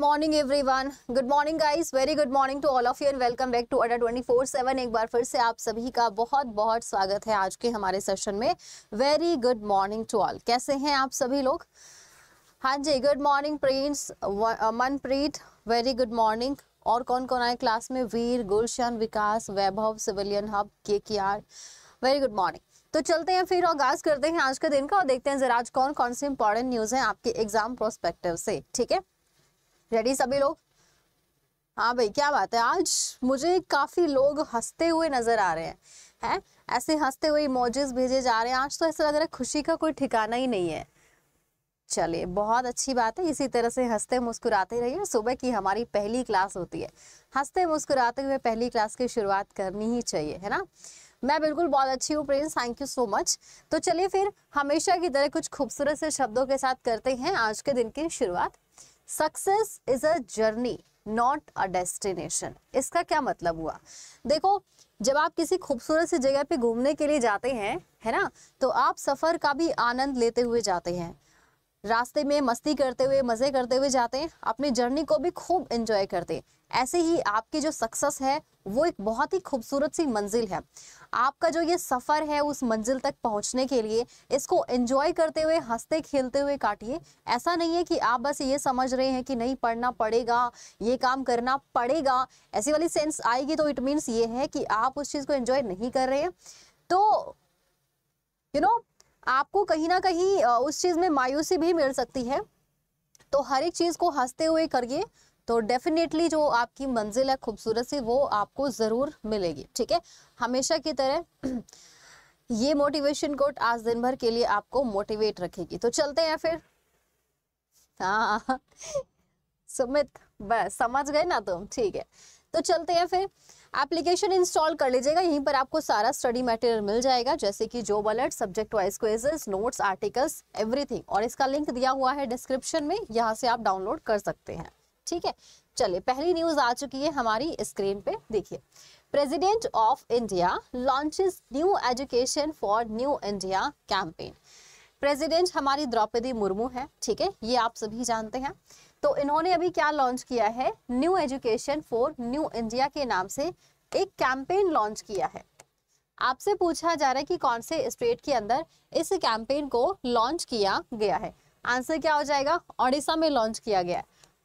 Morning everyone good morning guys very good morning to all of you and welcome back to Adda four seven एक बार फिर से आप सभी का बहुत बहुत स्वागत है आज के हमारे सेशन में very good morning to all कैसे हैं आप सभी लोग हाँ जी good morning Prince Manpreet very good morning और कौन कौन आए क्लास में वीर गुलशन विकास वैभव सिविलियन हब के के आर वेरी गुड मॉर्निंग तो चलते हैं फिर आगाज करते हैं आज का दिन का और देखते हैं जरा आज कौन कौन से इंपॉर्टेंट न्यूज़ है आपके एग्जाम प्रोस्पेक्टिव से ठीक है रेडी सभी लोग हाँ भाई क्या बात है आज मुझे काफी लोग हंसते हुए नजर आ रहे हैं हैं ऐसे हंसते हुए इमोजेस भेजे जा रहे हैं आज तो ऐसा लग रहा है खुशी का कोई ठिकाना ही नहीं है चलिए बहुत अच्छी बात है इसी तरह से हंसते मुस्कुराते रहिए सुबह की हमारी पहली क्लास होती है हंसते मुस्कुराते हुए पहली क्लास की शुरुआत करनी ही चाहिए है ना मैं बिल्कुल बहुत अच्छी हूँ Prince thank you so much तो चलिए फिर हमेशा की तरह कुछ खूबसूरत से शब्दों के साथ करते हैं आज के दिन की शुरुआत success is a journey not a destination इसका क्या मतलब हुआ देखो जब आप किसी खूबसूरत सी जगह पे घूमने के लिए जाते हैं है ना तो आप सफ़र का भी आनंद लेते हुए जाते हैं रास्ते में मस्ती करते हुए मज़े करते हुए जाते हैं अपनी जर्नी को भी खूब इंजॉय करते हैं ऐसे ही आपकी जो सक्सेस है वो एक बहुत ही खूबसूरत सी मंजिल है आपका जो ये सफ़र है उस मंजिल तक पहुंचने के लिए इसको एंजॉय करते हुए हंसते खेलते हुए काटिए ऐसा नहीं है कि आप बस ये समझ रहे हैं कि नहीं पढ़ना पड़ेगा ये काम करना पड़ेगा ऐसी वाली सेंस आएगी तो इट मीन्स ये है कि आप उस चीज़ को एंजॉय नहीं कर रहे हैं तो यू you नो know, आपको कहीं ना कहीं उस चीज़ में मायूसी भी मिल सकती है तो हर एक चीज़ को हंसते हुए करिए तो डेफिनेटली जो आपकी मंजिल है खूबसूरत सी वो आपको ज़रूर मिलेगी ठीक है हमेशा की तरह ये मोटिवेशन कोट आज दिन भर के लिए आपको मोटिवेट रखेगी तो चलते हैं फिर हाँ सुमित बस समझ गए ना तुम ठीक है तो चलते हैं फिर एप्लीकेशन इंस्टॉल कर लीजिएगा यहीं पर आपको सारा स्टडी मटेरियल मिल जाएगा जैसे कि job alert subject wise quizzes notes articles everything और इसका लिंक दिया हुआ है डिस्क्रिप्शन में यहाँ से आप डाउनलोड कर सकते हैं ठीक है चलिए पहली न्यूज आ चुकी है हमारी स्क्रीन पे देखिए president of India launches new education for new India campaign president हमारी द्रौपदी मुर्मू है ठीक है ये आप सभी जानते हैं तो इन्होंने अभी क्या लॉन्च किया है new education for new India के नाम से एक कैंपेन लॉन्च किया है आपसे पूछा जा रहा है कि कौन से स्टेट के अंदर इस कैंपेन को लॉन्च किया गया है आंसर क्या हो जाएगा ओडिशा में लॉन्च किया गया है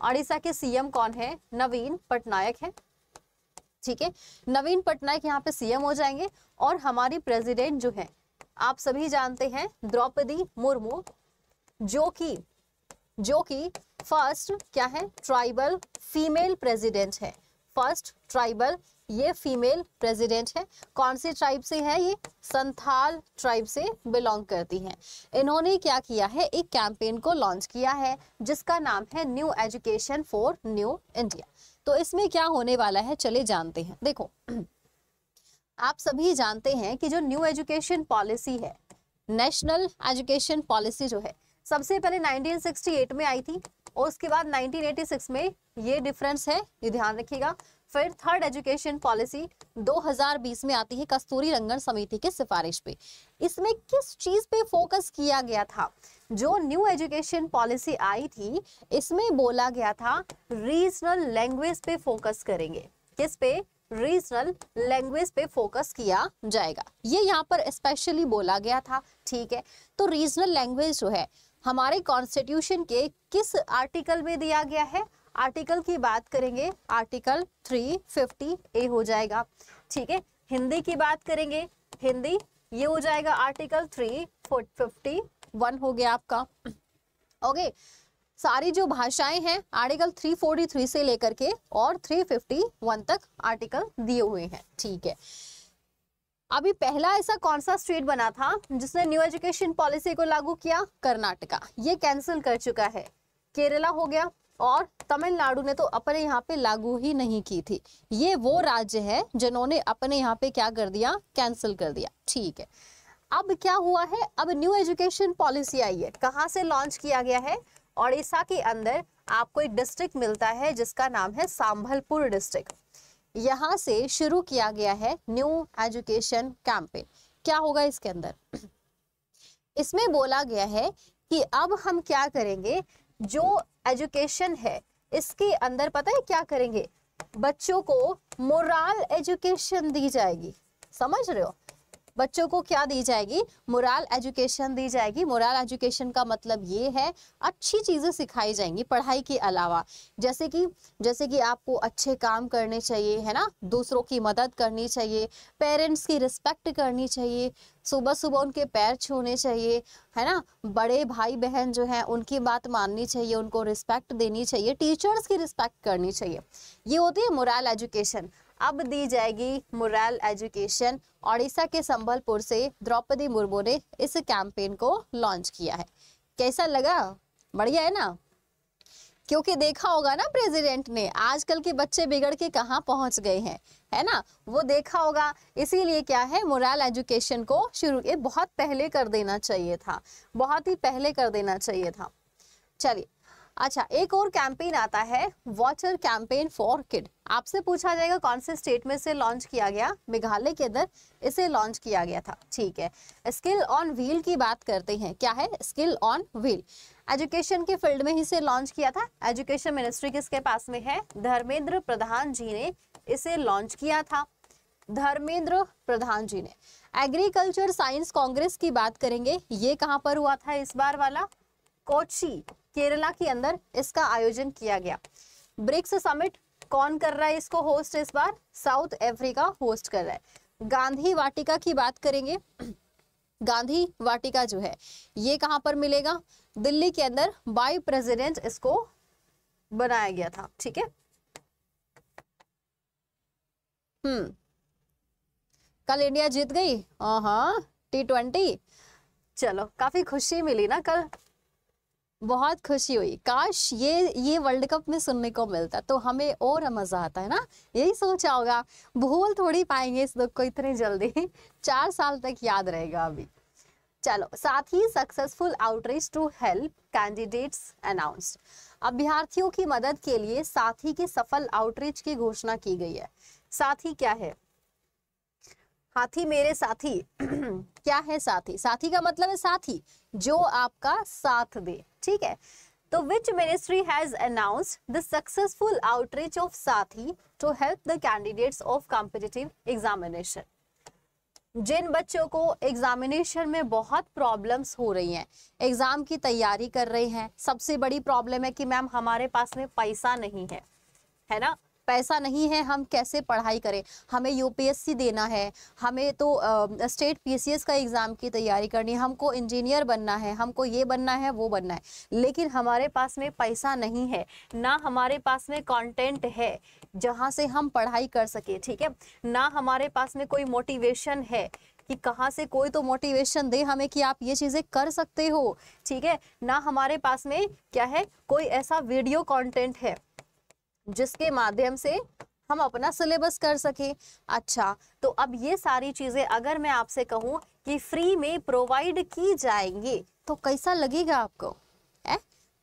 ओडिशा के सीएम कौन है नवीन पटनायक है ठीक है नवीन पटनायक यहाँ पे सीएम हो जाएंगे और हमारी प्रेसिडेंट जो है आप सभी जानते हैं द्रौपदी मुर्मू जो कि जो कि फर्स्ट क्या है ट्राइबल फीमेल प्रेसिडेंट है फर्स्ट ट्राइबल ये फीमेल प्रेसिडेंट है कौन सी ट्राइब से है ये संथाल ट्राइब से बिलोंग करती हैं इन्होंने क्या किया है एक कैंपेन को लॉन्च किया है जिसका नाम है new education for new India तो इसमें क्या होने वाला है चले जानते हैं देखो आप सभी जानते हैं कि जो न्यू एजुकेशन पॉलिसी है नेशनल एजुकेशन पॉलिसी जो है सबसे पहले 1968 में आई थी और उसके बाद 1986 में ये डिफरेंस है ये ध्यान रखिएगा फिर थर्ड एजुकेशन पॉलिसी 2020 में आती है कस्तूरी रंगन समिति के सिफारिश पे इसमें किस चीज पे फोकस किया गया था जो न्यू एजुकेशन पॉलिसी आई थी इसमें बोला गया था रीजनल लैंग्वेज पे फोकस करेंगे किस पे रीजनल लैंग्वेज पे फोकस किया जाएगा ये यहाँ पर स्पेशली बोला गया था ठीक है तो रीजनल लैंग्वेज जो है हमारे कॉन्स्टिट्यूशन के किस आर्टिकल में दिया गया है आर्टिकल की बात करेंगे आर्टिकल 350 ए हो जाएगा ठीक है हिंदी की बात करेंगे हिंदी ये हो जाएगा आर्टिकल 351 हो गया आपका ओके सारी जो भाषाएं हैं आर्टिकल 343 से लेकर के और 351 तक आर्टिकल दिए हुए हैं ठीक है अभी पहला ऐसा कौन सा स्टेट बना था जिसने न्यू एजुकेशन पॉलिसी को लागू किया कर्नाटका ये कैंसिल कर चुका है केरला हो गया और तमिलनाडु ने तो अपने यहाँ पे लागू ही नहीं की थी ये वो राज्य है जिन्होंने अपने यहाँ पे क्या कर दिया कैंसिल कर दिया ठीक है अब क्या हुआ है अब न्यू एजुकेशन पॉलिसी आई है कहाँ से लॉन्च किया गया है ओडिशा के अंदर आपको एक डिस्ट्रिक्ट मिलता है जिसका नाम है सांभलपुर डिस्ट्रिक्ट यहाँ से शुरू किया गया है न्यू एजुकेशन कैंपेन क्या होगा इसके अंदर इसमें बोला गया है कि अब हम क्या करेंगे जो एजुकेशन है इसके अंदर पता है क्या करेंगे बच्चों को मोरल एजुकेशन दी जाएगी समझ रहे हो बच्चों को क्या दी जाएगी मोरल एजुकेशन दी जाएगी मोरल एजुकेशन का मतलब ये है अच्छी चीज़ें सिखाई जाएंगी पढ़ाई के अलावा जैसे कि जैसे कि आपको अच्छे काम करने चाहिए है ना दूसरों की मदद करनी चाहिए पेरेंट्स की रिस्पेक्ट करनी चाहिए सुबह सुबह उनके पैर छूने चाहिए है ना बड़े भाई बहन जो हैं उनकी बात माननी चाहिए उनको रिस्पेक्ट देनी चाहिए टीचर्स की रिस्पेक्ट करनी चाहिए ये होती है मोरल एजुकेशन अब दी जाएगी मुरैल एजुकेशन ओडिशा के संबलपुर से द्रौपदी मुर्मू ने इस कैंपेन को लॉन्च किया है कैसा लगा बढ़िया है ना क्योंकि देखा होगा ना प्रेसिडेंट ने आजकल के बच्चे बिगड़ के कहाँ पहुंच गए हैं है ना वो देखा होगा इसीलिए क्या है मोरल एजुकेशन को शुरू ये बहुत पहले कर देना चाहिए था बहुत ही पहले कर देना चाहिए था चलिए अच्छा एक और कैंपेन आता है वाटर कैंपेन फॉर किड आपसे पूछा जाएगा कौन से स्टेट में इसे लॉन्च किया गया मेघालय के अंदर इसे लॉन्च किया गया था ठीक है स्किल ऑन व्हील की बात करते हैं क्या है स्किल ऑन व्हील एजुकेशन के फील्ड में ही इसे लॉन्च किया था एजुकेशन मिनिस्ट्री किसके पास में है धर्मेंद्र प्रधान जी ने इसे लॉन्च किया था धर्मेंद्र प्रधान जी ने एग्रीकल्चर साइंस कांग्रेस की बात करेंगे ये कहाँ पर हुआ था इस बार वाला कोची केरला के अंदर इसका आयोजन किया गया ब्रिक्स समिट कौन कर रहा है इसको होस्ट इस बार साउथ अफ्रीका होस्ट कर रहा है गांधी वाटिका की बात करेंगे गांधी वाटिका जो है ये कहां पर मिलेगा दिल्ली के अंदर बाई प्रेसिडेंट इसको बनाया गया था ठीक है हम्म कल इंडिया जीत गई हाँ टी ट्वेंटी चलो काफी खुशी मिली ना कल बहुत खुशी हुई काश ये ये वर्ल्ड कप में सुनने को मिलता तो हमें और मज़ा आता है ना यही सोचा होगा भूल थोड़ी पाएंगे इस दुख को इतने जल्दी चार साल तक याद रहेगा अभी चलो साथ ही successful outreach to help candidates announced अभ्यर्थियों की मदद के लिए साथी के सफल आउटरीच की घोषणा की गई है साथी क्या है हाथी मेरे साथी क्या है साथी साथी का मतलब है साथी जो आपका साथ दे ठीक है तो which ministry has announce the successful outreach of SATHEE to help the candidates of competitive examination जिन बच्चों को एग्जामिनेशन में बहुत प्रॉब्लम्स हो रही हैं एग्ज़ाम की तैयारी कर रहे हैं सबसे बड़ी प्रॉब्लम है कि मैम हमारे पास में पैसा नहीं है है ना पैसा नहीं है हम कैसे पढ़ाई करें हमें यूपीएससी देना है हमें तो स्टेट पीसीएस का एग्ज़ाम की तैयारी करनी है हमको इंजीनियर बनना है हमको ये बनना है वो बनना है लेकिन हमारे पास में पैसा नहीं है ना हमारे पास में कॉन्टेंट है जहाँ से हम पढ़ाई कर सके ठीक है ना हमारे पास में कोई मोटिवेशन है कि कहाँ से कोई तो मोटिवेशन दे हमें कि आप ये चीज़ें कर सकते हो ठीक है ना हमारे पास में क्या है कोई ऐसा वीडियो कंटेंट है जिसके माध्यम से हम अपना सिलेबस कर सके अच्छा तो अब ये सारी चीजें अगर मैं आपसे कहूँ कि फ्री में प्रोवाइड की जाएंगी तो कैसा लगेगा आपको है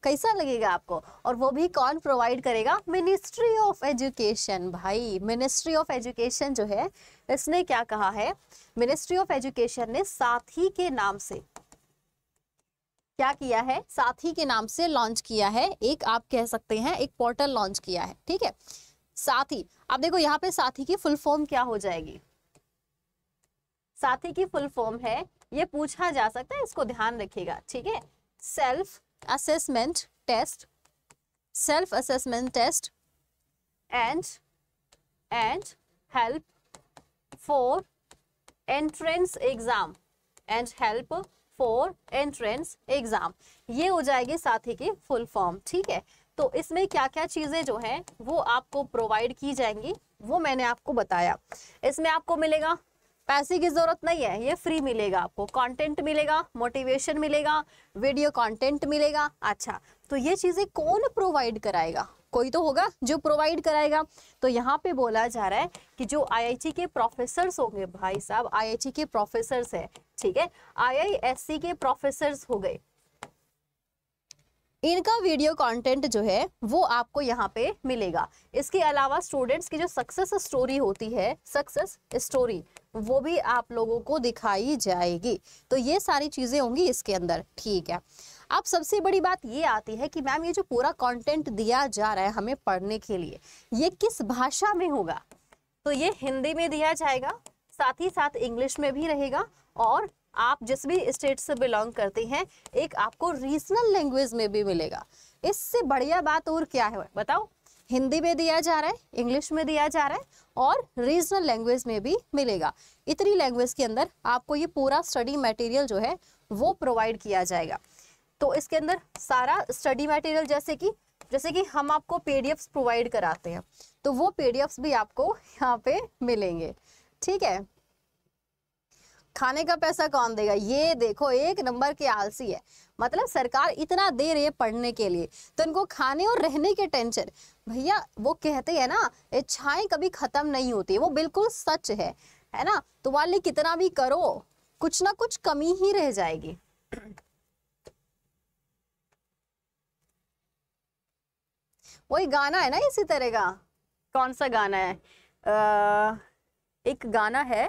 कैसा लगेगा आपको और वो भी कौन प्रोवाइड करेगा मिनिस्ट्री ऑफ एजुकेशन भाई मिनिस्ट्री ऑफ एजुकेशन जो है इसने क्या कहा है मिनिस्ट्री ऑफ एजुकेशन ने साथी के नाम से क्या किया है साथी के नाम से लॉन्च किया है एक आप कह सकते हैं एक पोर्टल लॉन्च किया है ठीक है साथी अब देखो यहाँ पे साथी की फुल फॉर्म क्या हो जाएगी साथी की फुल फॉर्म है ये पूछा जा सकता है इसको ध्यान रखिएगा ठीक है self assessment test self assessment test and and help for entrance exam and help for entrance exam ये हो जाएगी साथी की फुल फॉर्म ठीक है तो इसमें क्या क्या चीजें जो है वो आपको प्रोवाइड की जाएंगी वो मैंने आपको बताया इसमें आपको मिलेगा पैसे की जरूरत नहीं है ये फ्री मिलेगा आपको कंटेंट मिलेगा मोटिवेशन मिलेगा वीडियो कंटेंट मिलेगा अच्छा तो ये चीजें कौन प्रोवाइड कराएगा कोई तो होगा जो प्रोवाइड कराएगा तो यहाँ पे बोला जा रहा है कि जो आईआईटी के प्रोफेसर्स होंगे भाई साहब आईआईटी के प्रोफेसर्स हैं ठीक है आईआईएससी के प्रोफेसर्स हो गए इनका वीडियो कंटेंट जो है वो आपको यहाँ पे मिलेगा इसके अलावा स्टूडेंट्स की जो सक्सेस स्टोरी होती है सक्सेस स्टोरी वो भी आप लोगों को दिखाई जाएगी तो ये सारी चीज़ें होंगी इसके अंदर ठीक है अब सबसे बड़ी बात ये आती है कि मैम ये जो पूरा कंटेंट दिया जा रहा है हमें पढ़ने के लिए ये किस भाषा में होगा तो ये हिंदी में दिया जाएगा साथ ही साथ इंग्लिश में भी रहेगा और आप जिस भी स्टेट से बिलोंग करते हैं एक आपको रीजनल लैंग्वेज में भी मिलेगा इससे बढ़िया बात और क्या है बताओ हिंदी में दिया जा रहा है इंग्लिश में दिया जा रहा है और रीजनल लैंग्वेज में भी मिलेगा इतनी लैंग्वेज के अंदर आपको ये पूरा स्टडी मटेरियल जो है वो प्रोवाइड किया जाएगा तो इसके अंदर सारा स्टडी मटेरियल जैसे कि जैसे कि हम आपको पी प्रोवाइड कराते हैं तो वो पी भी आपको यहाँ पे मिलेंगे ठीक है खाने का पैसा कौन देगा ये देखो एक नंबर के आलसी है मतलब सरकार इतना दे रही है पढ़ने के लिए तो इनको खाने और रहने के टेंशन भैया वो कहते हैं ना इच्छाएं कभी खत्म नहीं होती वो बिल्कुल सच है है ना तुम्हारे तो कितना भी करो कुछ ना कुछ कमी ही रह जाएगी वही गाना है ना इसी तरह का कौन सा गाना है आ, एक गाना है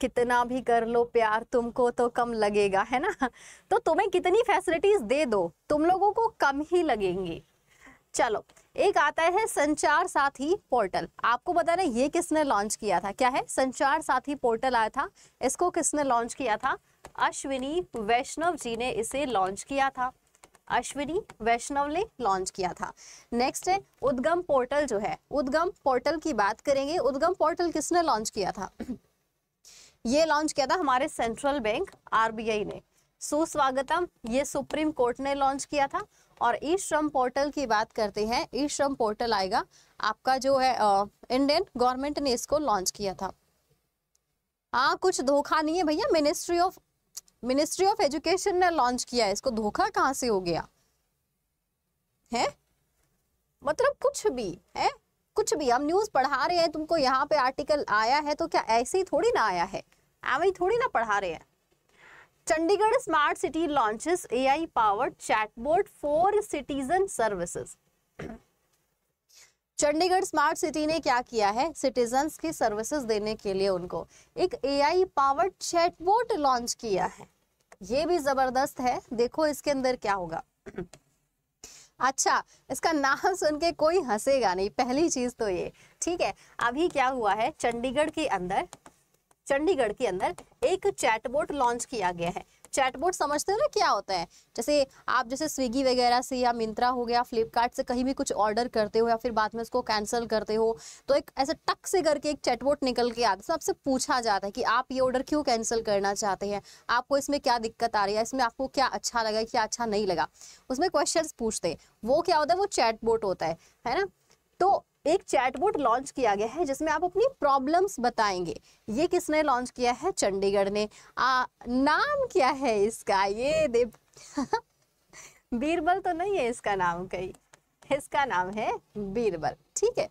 कितना भी कर लो प्यार तुमको तो कम लगेगा है ना तो तुम्हें कितनी फैसिलिटीज दे दो तुम लोगों को कम ही लगेंगे चलो एक आता है संचार साथी पोर्टल आपको बता रहे ये किसने लॉन्च किया था क्या है संचार साथी पोर्टल आया था इसको किसने लॉन्च किया था अश्विनी वैष्णव जी ने इसे लॉन्च किया था अश्विनी वैष्णव ने लॉन्च किया था नेक्स्ट है उद्गम पोर्टल जो है उद्गम पोर्टल की बात करेंगे उद्गम पोर्टल किसने लॉन्च किया था ये लॉन्च किया था हमारे सेंट्रल बैंक आरबीआई ने सुस्वागतम ये सुप्रीम कोर्ट ने लॉन्च किया था और ई श्रम पोर्टल की बात करते हैं ई श्रम पोर्टल आएगा आपका जो है इंडियन गवर्नमेंट ने इसको लॉन्च किया था हाँ कुछ धोखा नहीं है भैया ministry of ministry of education ने लॉन्च किया है इसको धोखा कहाँ से हो गया है मतलब कुछ भी है कुछ भी हम न्यूज पढ़ा रहे हैं तुमको यहाँ पे आर्टिकल आया है तो क्या ऐसे ही थोड़ी ना आया है ही थोड़ी ना पढ़ा रहे हैं Chandigarh smart city launches A I powered chatbot for citizen services Chandigarh smart city ने क्या किया है सिटीजन की सर्विसेज देने के लिए उनको एक A I powered chatbot launch किया है ये भी जबरदस्त है देखो इसके अंदर क्या होगा अच्छा इसका नाम सुन के कोई हंसेगा नहीं पहली चीज तो ये ठीक है अभी क्या हुआ है चंडीगढ़ के अंदर चंडीगढ़ के अंदर एक चैटबोट लॉन्च किया गया है चैटबोट समझते हो ना क्या होता है जैसे आप जैसे स्विगी वगैरह से या मिंत्रा हो गया फ्लिपकार्ट से कहीं भी कुछ ऑर्डर करते हो या फिर बाद में उसको कैंसिल करते हो तो एक ऐसे टक से करके एक चैटबोट निकल के आता है सबसे पूछा जाता है कि आप ये ऑर्डर क्यों कैंसिल करना चाहते हैं आपको इसमें क्या दिक्कत आ रही है इसमें आपको क्या अच्छा लगा क्या अच्छा नहीं लगा उसमें क्वेश्चन पूछते वो क्या होता है वो चैटबोट होता है है ना तो एक चैटबोट लॉन्च किया गया है जिसमें आप अपनी प्रॉब्लम्स बताएंगे ये किसने लॉन्च किया है चंडीगढ़ ने आ, नाम क्या है इसका ये देव बीरबल तो नहीं है इसका नाम कही इसका नाम है बीरबल ठीक है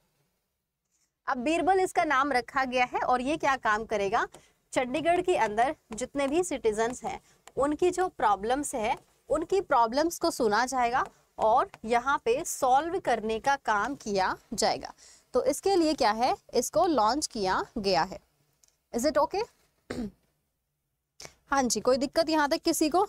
अब बीरबल इसका नाम रखा गया है और ये क्या काम करेगा चंडीगढ़ के अंदर जितने भी सिटीजन्स हैं उनकी जो प्रॉब्लम्स है उनकी प्रॉब्लम्स को सुना जाएगा और यहाँ पे सॉल्व करने का काम किया जाएगा तो इसके लिए क्या है इसको लॉन्च किया गया है इज इट ओके हाँ जी कोई दिक्कत यहाँ तक किसी को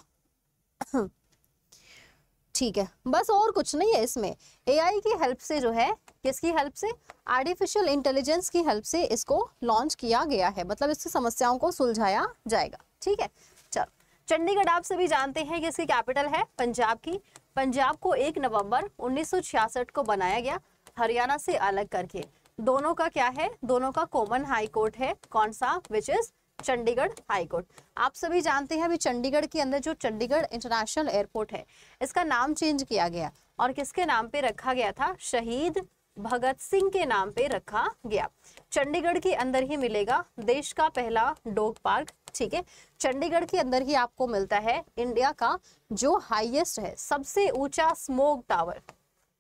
ठीक है बस और कुछ नहीं है इसमें एआई की हेल्प से जो है किसकी हेल्प से आर्टिफिशियल इंटेलिजेंस की हेल्प से इसको लॉन्च किया गया है मतलब इसकी समस्याओं को सुलझाया जाएगा ठीक है चलो चंडीगढ़ आप सभी जानते हैं कि इसकी कैपिटल है पंजाब की पंजाब को 1 नवंबर 1966 को बनाया गया हरियाणा से अलग करके दोनों का क्या है दोनों का कॉमन हाई कोर्ट है कौन सा which is Chandigarh high court आप सभी जानते हैं अभी चंडीगढ़ के अंदर जो चंडीगढ़ इंटरनेशनल एयरपोर्ट है इसका नाम चेंज किया गया और किसके नाम पे रखा गया था शहीद भगत सिंह के नाम पे रखा गया चंडीगढ़ के अंदर ही मिलेगा देश का पहला डॉग पार्क ठीक है चंडीगढ़ के अंदर ही आपको मिलता है इंडिया का जो हाईएस्ट है सबसे ऊंचा स्मोक टावर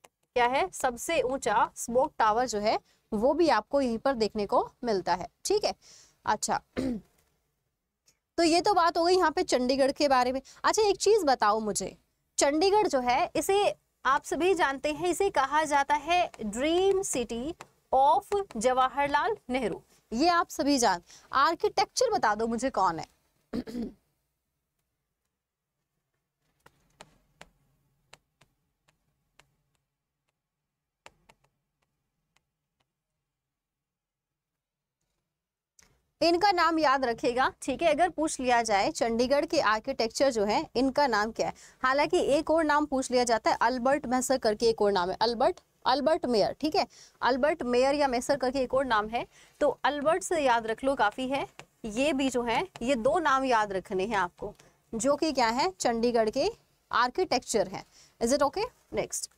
क्या है सबसे ऊंचा स्मोक टावर जो है वो भी आपको यहीं पर देखने को मिलता है ठीक है अच्छा तो ये तो बात हो गई यहाँ पे चंडीगढ़ के बारे में अच्छा एक चीज बताओ मुझे चंडीगढ़ जो है इसे आप सभी जानते हैं इसे कहा जाता है dream city of Jawaharlal Nehru ये आप सभी जान आर्किटेक्चर बता दो मुझे कौन है इनका नाम याद रखिएगा ठीक है अगर पूछ लिया जाए चंडीगढ़ के आर्किटेक्चर जो है इनका नाम क्या है हालांकि एक और नाम पूछ लिया जाता है अल्बर्ट महसर करके एक और नाम है अल्बर्ट अल्बर्ट मेयर ठीक है अल्बर्ट मेयर या मेसर करके एक और नाम है तो अल्बर्ट से याद रख लो काफ़ी है ये भी जो है ये दो नाम याद रखने हैं आपको जो कि क्या है चंडीगढ़ के आर्किटेक्चर है इज इट ओके नेक्स्ट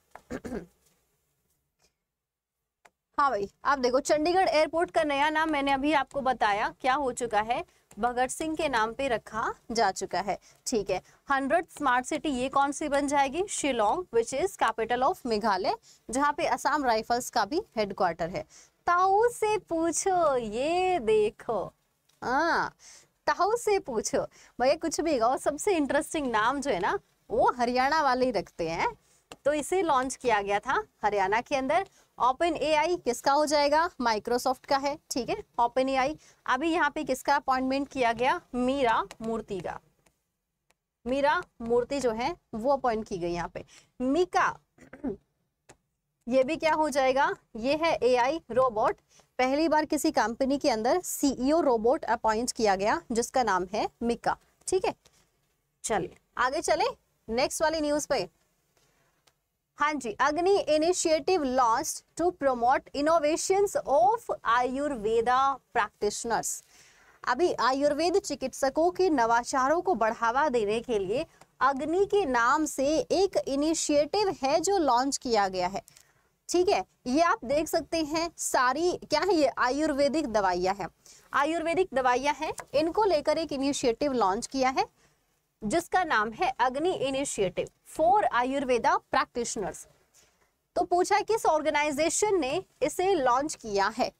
हाँ भाई आप देखो चंडीगढ़ एयरपोर्ट का नया नाम मैंने अभी आपको बताया क्या हो चुका है भगत सिंह के नाम पे रखा जा चुका है ठीक है हंड्रेड स्मार्ट सिटी ये कौन सी बन जाएगी Shillong which is capital of Meghalaya जहाँ पे असम राइफल्स का भी हेडक्वार्टर है ताऊ से पूछो ये देखो आ, हाँ, ताऊ से पूछो भैया कुछ भी और सबसे इंटरेस्टिंग नाम जो है ना वो हरियाणा वाले ही रखते हैं तो इसे लॉन्च किया गया था हरियाणा के अंदर ओपन एआई किसका हो जाएगा माइक्रोसॉफ्ट का है ठीक है ओपन एआई अभी यहाँ पे किसका अपॉइंटमेंट किया गया मीरा मूर्ति का मीरा मूर्ति जो है वो अपॉइंट की गई यहाँ पे मिका ये भी क्या हो जाएगा ये है एआई रोबोट पहली बार किसी कंपनी के अंदर सीईओ रोबोट अपॉइंट किया गया जिसका नाम है मिका ठीक है चलिए आगे चले नेक्स्ट वाली न्यूज पे हाँ जी Agni initiative launch to promote innovations of Ayurveda practitioners अभी आयुर्वेद चिकित्सकों के नवाचारों को बढ़ावा देने के लिए अग्नि के नाम से एक इनिशिएटिव है जो लॉन्च किया गया है ठीक है ये आप देख सकते हैं सारी क्या है ये आयुर्वेदिक दवाइयाँ हैं आयुर्वेदिक दवाइयाँ हैं इनको लेकर एक इनिशिएटिव लॉन्च किया है जिसका नाम है अग्नि इनिशिएटिव फॉर आयुर्वेदा प्रैक्टिशनर्स तो पूछा किस ऑर्गेनाइजेशन ने इसे लॉन्च किया है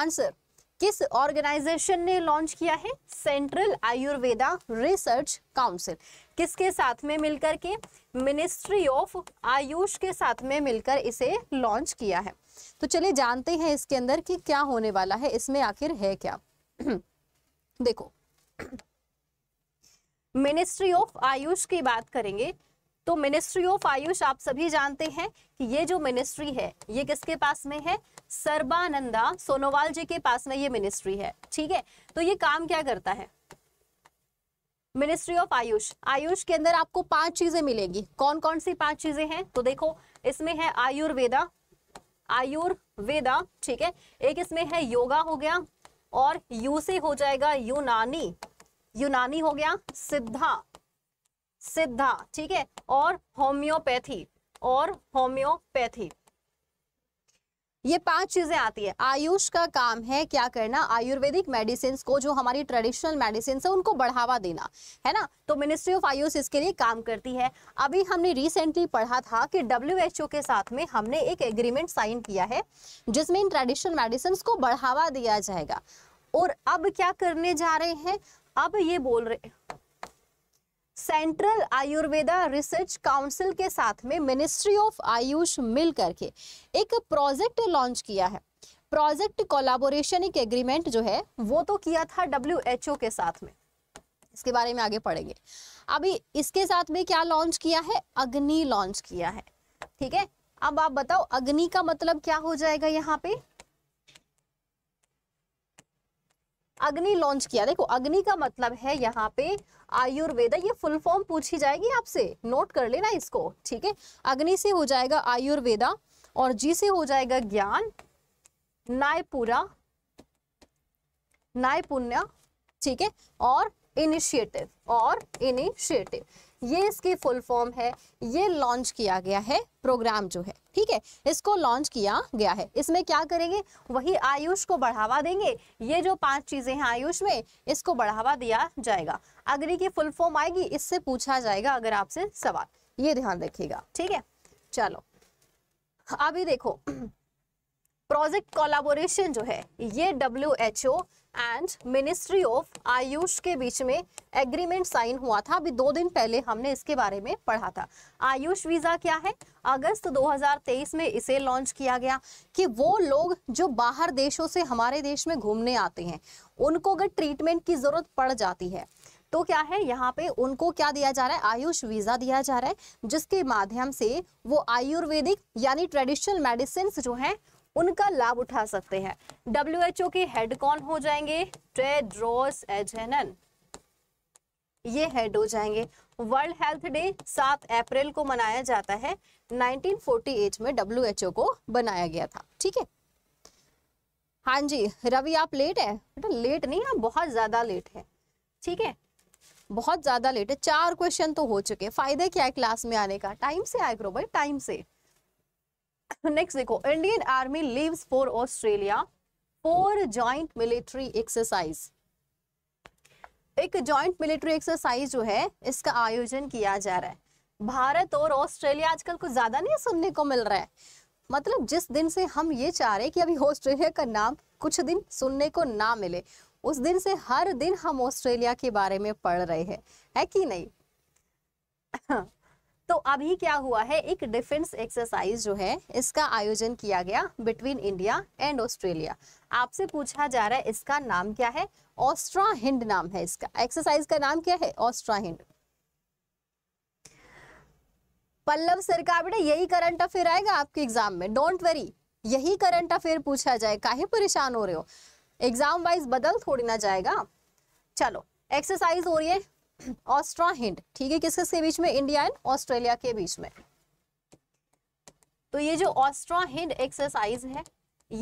आंसर किस ऑर्गेनाइजेशन ने लॉन्च किया है सेंट्रल आयुर्वेदा रिसर्च काउंसिल किसके साथ में मिलकर के मिनिस्ट्री ऑफ आयुष के साथ में मिलकर इसे लॉन्च किया है तो चलिए जानते हैं इसके अंदर कि क्या होने वाला है इसमें आखिर है क्या देखो मिनिस्ट्री ऑफ आयुष की बात करेंगे तो मिनिस्ट्री ऑफ आयुष आप सभी जानते हैं कि ये जो मिनिस्ट्री है ये किसके पास में है सर्बानंदा सोनोवाल जी के पास में ये मिनिस्ट्री है ठीक है तो ये काम क्या करता है मिनिस्ट्री ऑफ आयुष आयुष के अंदर आपको पांच चीजें मिलेगी कौन कौन सी पांच चीजें हैं तो देखो इसमें है आयुर्वेदा आयुर्वेदा ठीक है एक इसमें है योगा हो गया और यू से हो जाएगा यूनानी यूनानी हो गया सिद्धा सिद्धा ठीक है और होम्योपैथी और होम्योपैथी ये पांच चीजें आती है आयुष का काम है क्या करना आयुर्वेदिक मेडिसिन को जो हमारी ट्रेडिशनल मेडिसिन है उनको बढ़ावा देना है ना तो मिनिस्ट्री ऑफ आयुष इसके लिए काम करती है अभी हमने रिसेंटली पढ़ा था कि डब्ल्यू के साथ में हमने एक एग्रीमेंट साइन किया है जिसमें इन ट्रेडिशनल मेडिसिन को बढ़ावा दिया जाएगा और अब क्या करने जा रहे हैं अब ये बोल रहे सेंट्रल आयुर्वेदा रिसर्च काउंसिल के साथ में मिनिस्ट्री ऑफ आयुष मिल करके एक प्रोजेक्ट लॉन्च किया है प्रोजेक्ट कोलाबोरेशन एक एग्रीमेंट जो है वो तो किया था डब्ल्यू के साथ में इसके बारे में आगे पढ़ेंगे अभी इसके साथ में क्या लॉन्च किया है अग्नि लॉन्च किया है ठीक है अब आप बताओ अग्नि का मतलब क्या हो जाएगा यहाँ पे अग्नि लॉन्च किया देखो अग्नि का मतलब है यहाँ पे आयुर्वेदा ये फुल फॉर्म पूछी जाएगी आपसे नोट कर लेना इसको ठीक है अग्नि से हो जाएगा आयुर्वेदा और जी से हो जाएगा ज्ञान नायपुरा नायपुण्य ठीक है और इनिशिएटिव और इनिशिएटिव ये इसकी फुल फॉर्म है ये लॉन्च किया गया है प्रोग्राम जो है ठीक है इसको लॉन्च किया गया है इसमें क्या करेंगे वही आयुष को बढ़ावा देंगे ये जो पांच चीजें हैं आयुष में इसको बढ़ावा दिया जाएगा अग्नि की फुल फॉर्म आएगी इससे पूछा जाएगा अगर आपसे सवाल ये ध्यान रखिएगा ठीक है चलो अभी देखो प्रोजेक्ट कोलाबोरेशन जो है ये W H O and ministry of AYUSH के बीच में एग्रीमेंट साइन हुआ था अभी दो दिन पहले हमने इसके बारे में पढ़ा था आयुष वीज़ा क्या है अगस्त 2023 में इसे लॉन्च किया गया कि वो लोग जो बाहर देशों से हमारे देश में घूमने आते हैं उनको अगर ट्रीटमेंट की ज़रूरत पड़ जाती है तो क्या है यहाँ पे उनको क्या दिया जा रहा है आयुष वीजा दिया जा रहा है जिसके माध्यम से वो आयुर्वेदिक यानी ट्रेडिशनल मेडिसिन जो है उनका लाभ उठा सकते हैं डब्ल्यू एच ओ के हेड कौन हो जाएंगे टेड्रोस एजेनन ये हेड हो जाएंगे वर्ल्ड हेल्थ डे सात अप्रैल को मनाया जाता है 1948 में डब्ल्यू को बनाया गया था ठीक है हाँ जी रवि आप लेट है बेटा लेट नहीं आप बहुत ज़्यादा लेट है ठीक है बहुत ज़्यादा लेट है चार क्वेश्चन तो हो चुके फायदे क्या है क्लास में आने का टाइम से आए करो भाई टाइम से नेक्स्ट देखो Indian army leaves for Australia for joint military exercise एक जॉइंट मिलिट्री एक्सरसाइज जो है इसका आयोजन किया जा रहा है भारत और ऑस्ट्रेलिया आजकल कुछ ज्यादा नहीं सुनने को मिल रहा है मतलब जिस दिन से हम ये चाह रहे कि अभी ऑस्ट्रेलिया का नाम कुछ दिन सुनने को ना मिले उस दिन से हर दिन हम ऑस्ट्रेलिया के बारे में पढ़ रहे हैं है कि नहीं तो अभी क्या हुआ है एक डिफेंस एक्सरसाइज जो है इसका आयोजन किया गया बिटवीन इंडिया एंड ऑस्ट्रेलिया आपसे पूछा जा रहा है इसका नाम क्या है ऑस्ट्रा हिंड नाम है इसका एक्सरसाइज का नाम क्या है ऑस्ट्रा हिंड पल्लव सर का बेटा यही करंट अफेयर आएगा आपके एग्जाम में डोंट वरी यही करंट अफेयर पूछा जाए काहे परेशान हो रहे हो एग्जाम वाइज बदल थोड़ी ना जाएगा चलो एक्सरसाइज हो रही है ऑस्ट्रा हिंड ठीक है किसके किसके बीच में इंडिया एंड ऑस्ट्रेलिया के बीच में तो ये जो ऑस्ट्रा हिंड एक्सरसाइज है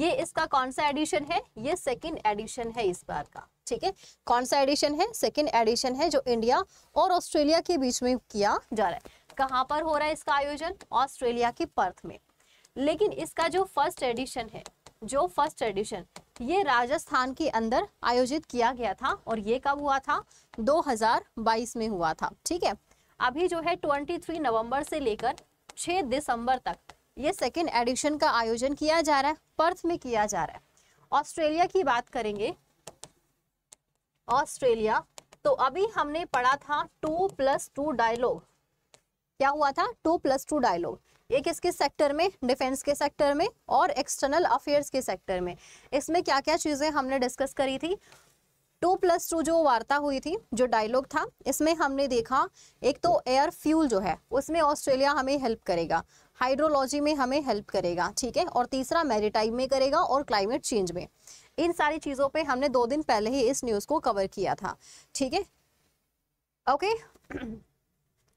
ये इसका कौन सा एडिशन है ये सेकंड एडिशन है इस बार का ठीक है कौन सा एडिशन है सेकंड एडिशन है जो इंडिया और ऑस्ट्रेलिया के बीच में किया जा रहा है कहां पर हो रहा है इसका आयोजन ऑस्ट्रेलिया के पर्थ में लेकिन इसका जो फर्स्ट एडिशन है जो फर्स्ट एडिशन ये राजस्थान के अंदर आयोजित किया गया था और ये कब हुआ था 2022 में हुआ था ठीक है अभी जो है 23 नवंबर से लेकर 6 दिसंबर तक ये सेकेंड एडिशन का आयोजन किया जा रहा है पर्थ में किया जा रहा है ऑस्ट्रेलिया की बात करेंगे ऑस्ट्रेलिया तो अभी हमने पढ़ा था टू प्लस टू डायलॉग क्या हुआ था टू प्लस टू डायलॉग ये किस किस सेक्टर में डिफेंस के सेक्टर में और एक्सटर्नल अफेयर्स के सेक्टर में इसमें क्या क्या चीज़ें हमने डिस्कस करी थी टू प्लस टू जो वार्ता हुई थी जो डायलॉग था इसमें हमने देखा एक तो एयर फ्यूल जो है उसमें ऑस्ट्रेलिया हमें हेल्प करेगा हाइड्रोलॉजी में हमें हेल्प करेगा ठीक है और तीसरा मैरिटाइम में करेगा और क्लाइमेट चेंज में इन सारी चीज़ों पर हमने दो दिन पहले ही इस न्यूज़ को कवर किया था ठीक है ओके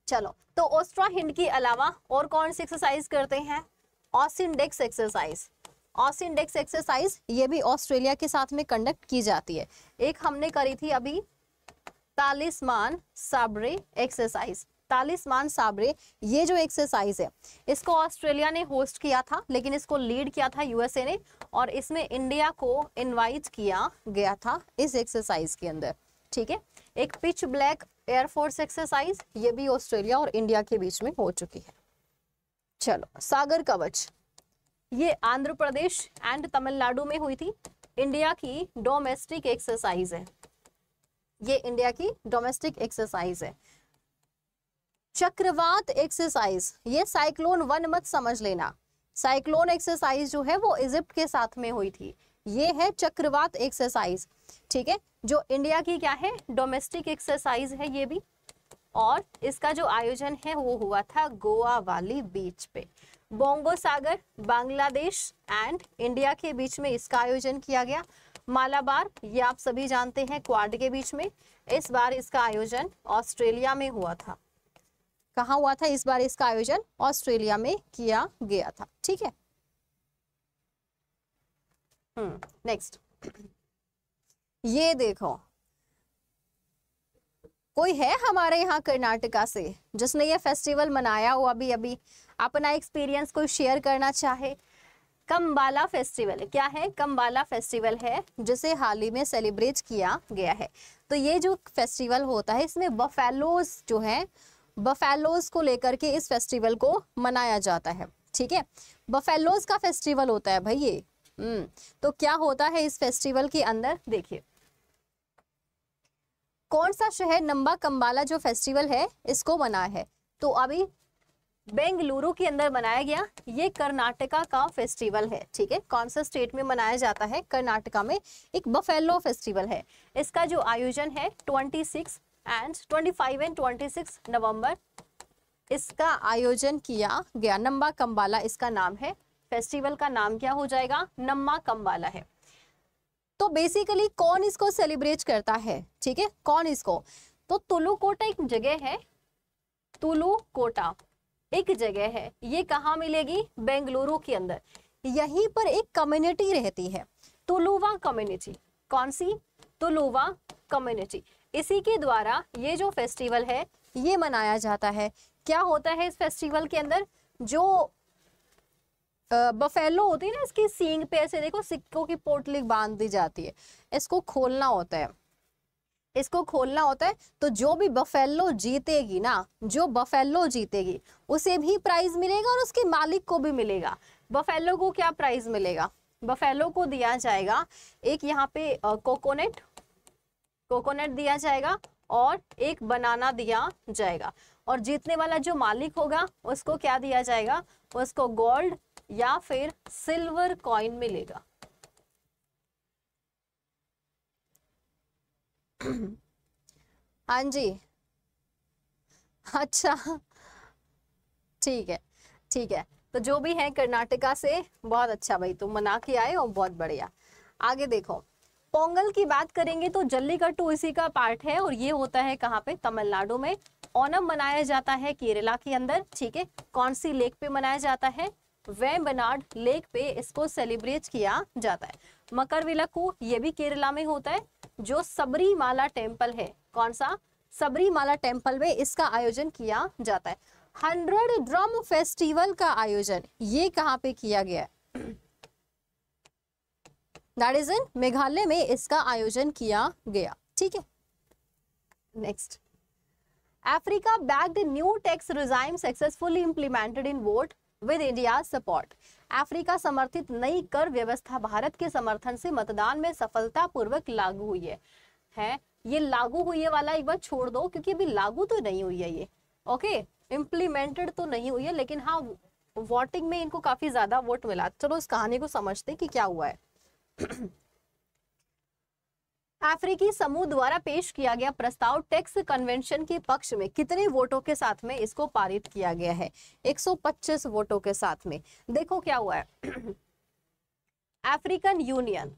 चलो तो ओस्ट्रा हिंड के अलावा और कौन सी एक्सरसाइज करते हैं ऑसिंडेक्स एक्सरसाइज ऑसिंडेक्स एक्सरसाइज ये भी ऑस्ट्रेलिया के साथ में कंडक्ट की जाती है एक हमने करी थी अभी तालिस्मान साबरे एक्सरसाइज तालिस्मान साबरे ये जो एक्सरसाइज है इसको ऑस्ट्रेलिया ने होस्ट किया था लेकिन इसको लीड किया था यूएसए ने और इसमें इंडिया को इनवाइट किया गया था इस एक्सरसाइज के अंदर ठीक है एक पिच ब्लैक एयरफोर्स एक्सरसाइज ये भी ऑस्ट्रेलिया और इंडिया के बीच में हो चुकी है चलो सागर कवच ये आंध्र प्रदेश एंड तमिलनाडु में हुई थी इंडिया की डोमेस्टिक एक्सरसाइज है ये इंडिया की डोमेस्टिक एक्सरसाइज है चक्रवात एक्सरसाइज ये साइक्लोन वन मत समझ लेना साइक्लोन एक्सरसाइज जो है वो इजिप्ट के साथ में हुई थी ये है चक्रवात एक्सरसाइज ठीक है जो इंडिया की क्या है डोमेस्टिक एक्सरसाइज है ये भी और इसका जो आयोजन है वो हुआ था गोवा वाली बीच पे बोंगो सागर बांग्लादेश एंड इंडिया के बीच में इसका आयोजन किया गया मालाबार ये आप सभी जानते हैं क्वाड के बीच में इस बार इसका आयोजन ऑस्ट्रेलिया में हुआ था कहा हुआ था इस बार इसका आयोजन ऑस्ट्रेलिया में किया गया था ठीक है नेक्स्ट हम्म, ये देखो कोई है हमारे यहाँ कर्नाटका से जिसने ये फेस्टिवल मनाया हो अभी अभी अपना एक्सपीरियंस कोई शेयर करना चाहे कम्बाला फेस्टिवल क्या है कम्बाला फेस्टिवल है जिसे हाल ही में सेलिब्रेट किया गया है तो ये जो फेस्टिवल होता है इसमें बफेलोज जो है बफेलोज को लेकर के इस फेस्टिवल को मनाया जाता है ठीक है बफेलोज का फेस्टिवल होता है भाई ये हम्म, तो क्या होता है इस फेस्टिवल के अंदर देखिए कौन सा शहर नंबा कम्बाला जो फेस्टिवल है इसको मनाया है तो अभी बेंगलुरु के अंदर मनाया गया ये कर्नाटका का फेस्टिवल है ठीक है कौन सा स्टेट में मनाया जाता है कर्नाटका में एक बफेलो फेस्टिवल है इसका जो आयोजन है 26 एंड 25 एंड 26 नवंबर इसका आयोजन किया गया नंबा कम्बाला इसका नाम है फेस्टिवल का नाम क्या हो जाएगा नम्मा कम वाला है तो बेसिकली कौन इसको सेलिब्रेट करता है ठीक है कौन इसको तो तुलु कोटा एक जगह है तुलु कोटा एक जगह है ये कहा मिलेगी बेंगलुरु के अंदर यहीं पर एक कम्युनिटी रहती है तुलुवा कम्युनिटी कौन सी तुलुवा कम्युनिटी इसी के द्वारा ये जो फेस्टिवल है ये मनाया जाता है क्या होता है इस फेस्टिवल के अंदर जो बफेलो होती है ना इसकी सींग पे ऐसे देखो सिक्कों की पोटली बांध दी जाती है इसको खोलना होता है इसको खोलना होता है तो जो भी बफेलो जीतेगी ना जो बफेलो जीतेगी उसे भी प्राइज मिलेगा और उसके मालिक को भी मिलेगा बफेलो को क्या प्राइज मिलेगा बफेलो को दिया जाएगा एक यहाँ पे कोकोनट कोकोनट दिया जाएगा और एक बनाना दिया जाएगा और जीतने वाला जो मालिक होगा उसको क्या दिया जाएगा उसको गोल्ड या फिर सिल्वर कॉइन मिलेगा हाँ जी अच्छा ठीक है ठीक है तो जो भी है कर्नाटका से बहुत अच्छा भाई तुम मना के आए और बहुत बढ़िया आगे देखो पोंगल की बात करेंगे तो जल्लीकट्टू इसी का पार्ट है और ये होता है कहाँ पे तमिलनाडु में ओनम मनाया जाता है केरला के अंदर ठीक है कौन सी लेक पे मनाया जाता है वेम्बनाड लेक पे इसको सेलिब्रेट किया जाता है मकर विलकू ये भी केरला में होता है जो सबरीमाला टेम्पल है कौन सा सबरीमाला टेम्पल में इसका आयोजन किया जाता है हंड्रेड ड्रम फेस्टिवल का आयोजन ये कहाँ पे किया गया है दैट इज इन मेघालय में इसका आयोजन किया गया ठीक है next Africa bagged new tax regime successfully implemented in vote with India support Africa समर्थित नई कर व्यवस्था भारत के समर्थन से मतदान में सफलता पूर्वक लागू हुई है है ये लागू हुई है वाला एक बार छोड़ दो क्योंकि अभी लागू तो नहीं हुई है ये ओके इम्प्लीमेंटेड तो नहीं हुई है लेकिन हाँ वोटिंग में इनको काफी ज्यादा वोट मिला चलो इस कहानी को समझते कि क्या हुआ है अफ्रीकी समूह द्वारा पेश किया गया प्रस्ताव टैक्स कन्वेंशन के पक्ष में कितने वोटों के साथ में इसको पारित किया गया है 125 वोटों के साथ में देखो क्या हुआ है अफ्रीकन यूनियन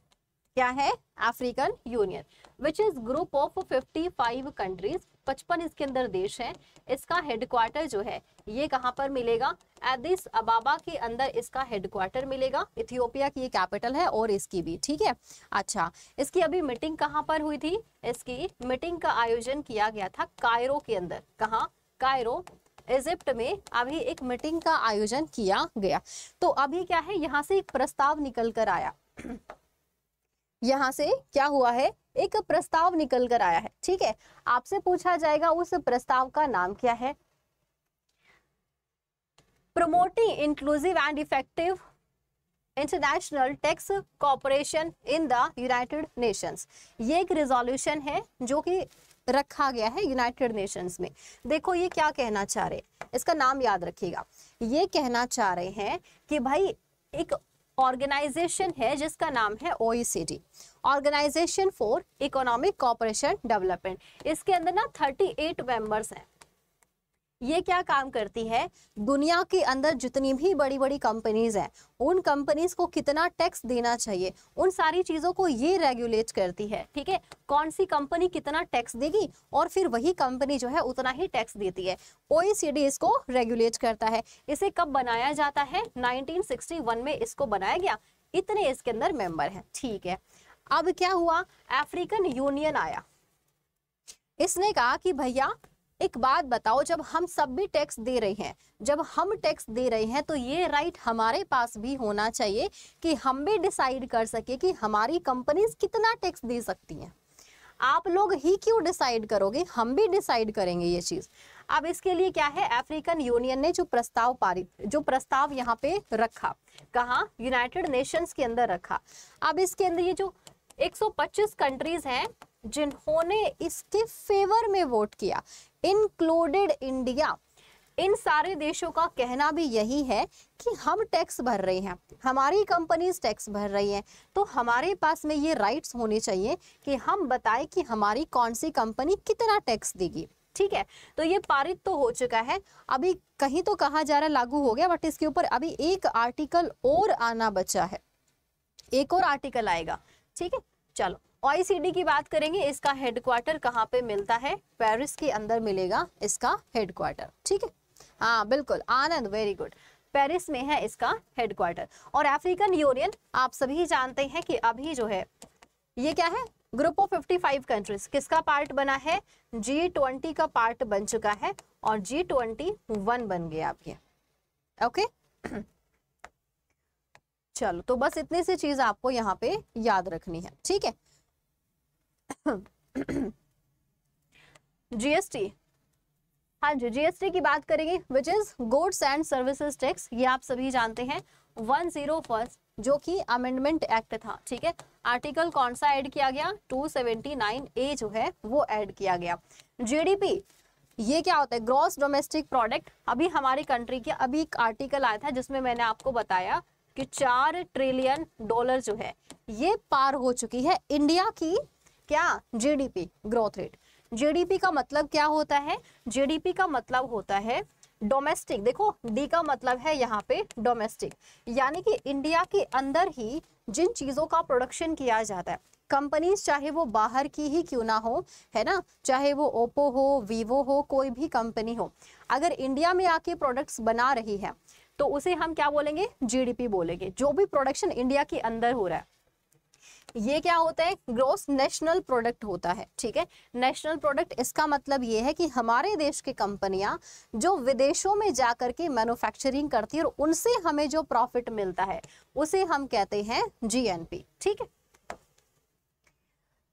क्या है African union which is group of fifty five countries पचपन इसके अंदर देश हैं इसका हेडक्वार्टर जो है ये कहाँ पर मिलेगा एडिस अबाबा के अंदर इसका हेडक्वार्टर मिलेगा इथियोपिया की ये कैपिटल है और इसकी भी ठीक है अच्छा इसकी अभी मीटिंग कहाँ पर हुई थी इसकी मीटिंग का आयोजन किया गया था कायरो के अंदर कहाँ कायरो इजिप्ट में अभी एक मीटिंग का आयोजन किया गया तो अभी क्या है यहाँ से एक प्रस्ताव निकल कर आया यहाँ से क्या हुआ है एक प्रस्ताव निकल कर आया है ठीक है आपसे पूछा जाएगा उस प्रस्ताव का नाम क्या है promoting inclusive and effective international tax cooperation in the United Nations ये एक रिजोल्यूशन है जो कि रखा गया है यूनाइटेड नेशंस में देखो ये क्या कहना चाह रहे हैं इसका नाम याद रखिएगा ये कहना चाह रहे हैं कि भाई एक ऑर्गेनाइजेशन है जिसका नाम है O organisation for economic cooperation development इसके अंदर ना 38 मेंबर्स हैं ये क्या काम करती है दुनिया के अंदर जितनी भी बड़ी बड़ी कंपनीज हैं उन कंपनीज को कितना टैक्स देना चाहिए उन सारी चीज़ों को ये रेगुलेट करती है ठीक है कौन सी कंपनी कितना टैक्स देगी और फिर वही कंपनी जो है उतना ही टैक्स देती है ओ इसको रेगुलेट करता है इसे कब बनाया जाता है नाइनटीन में इसको बनाया गया इतने इसके अंदर मेंबर हैं ठीक है अब क्या हुआ अफ्रीकन यूनियन आया इसने कहा कि भैया एक बात बताओ जब हम सब भी टैक्स दे रहे हैं जब हम टैक्स दे रहे हैं तो ये राइट हमारे पास भी होना चाहिए कि हम भी डिसाइड कर सके कि हमारी कंपनीज कितना टैक्स दे सकती हैं आप लोग ही क्यों डिसाइड करोगे हम भी डिसाइड करेंगे ये चीज़ अब इसके लिए क्या है अफ्रीकन यूनियन ने जो प्रस्ताव पारित जो प्रस्ताव यहाँ पे रखा कहा यूनाइटेड नेशंस के अंदर रखा अब इसके अंदर ये जो 125 कंट्रीज हैं जिन्होंने इसके फेवर में वोट किया इंक्लूडेड इंडिया इन सारे देशों का कहना भी यही है कि हम टैक्स भर रहे हैं हमारी कंपनीज टैक्स भर रही हैं तो हमारे पास में ये राइट्स होने चाहिए कि हम बताएं कि हमारी कौन सी कंपनी कितना टैक्स देगी ठीक है तो ये पारित तो हो चुका है अभी कहीं तो कहा जा रहा है लागू हो गया बट इसके ऊपर अभी एक आर्टिकल और आना बचा है एक और आर्टिकल आएगा ठीक है चलो ओईसीडी की बात करेंगे इसका हेडक्वार्टर कहाँ पे मिलता है पेरिस के अंदर मिलेगा इसका हेडक्वार्टर ठीक है हाँ बिल्कुल आनंद वेरी गुड पेरिस में है इसका हेडक्वार्टर और अफ्रीकन यूनियन आप सभी जानते हैं कि अभी जो है ये क्या है group of fifty five countries किसका पार्ट बना है जी ट्वेंटी का पार्ट बन चुका है और जी ट्वेंटी वन बन गया आपके ओके चलो तो बस इतनी सी चीज आपको यहाँ पे याद रखनी है ठीक है जीएसटी हाँ जी जीएसटी की बात करेंगे which is goods and services tax ये आप सभी जानते हैं वन जीरो फर्स्ट जो कि अमेंडमेंट एक्ट था ठीक है आर्टिकल कौन सा ऐड किया गया 279 ए जो है वो ऐड किया गया जीडीपी ये क्या होता है ग्रॉस डोमेस्टिक प्रोडक्ट अभी हमारी कंट्री के अभी एक आर्टिकल आया था जिसमें मैंने आपको बताया कि चार ट्रिलियन डॉलर जो है ये पार हो चुकी है इंडिया की क्या जीडीपी ग्रोथ रेट जीडीपी का मतलब क्या होता है जीडीपी का मतलब होता है डोमेस्टिक देखो डी का मतलब है यहाँ पे डोमेस्टिक यानी कि इंडिया के अंदर ही जिन चीज़ों का प्रोडक्शन किया जाता है कंपनीज चाहे वो बाहर की ही क्यों ना हो है ना चाहे वो ओप्पो हो वीवो हो कोई भी कंपनी हो अगर इंडिया में आके प्रोडक्ट्स बना रही है तो उसे हम क्या बोलेंगे जीडीपी बोलेंगे जो भी प्रोडक्शन इंडिया के अंदर हो रहा है ये क्या होता है ग्रोस नेशनल प्रोडक्ट होता है ठीक है नेशनल प्रोडक्ट इसका मतलब ये है कि हमारे देश की कंपनियां जो विदेशों में जा के मैन्युफैक्चरिंग करती है और उनसे हमें जो प्रॉफिट मिलता है उसे हम कहते हैं जीएनपी ठीक है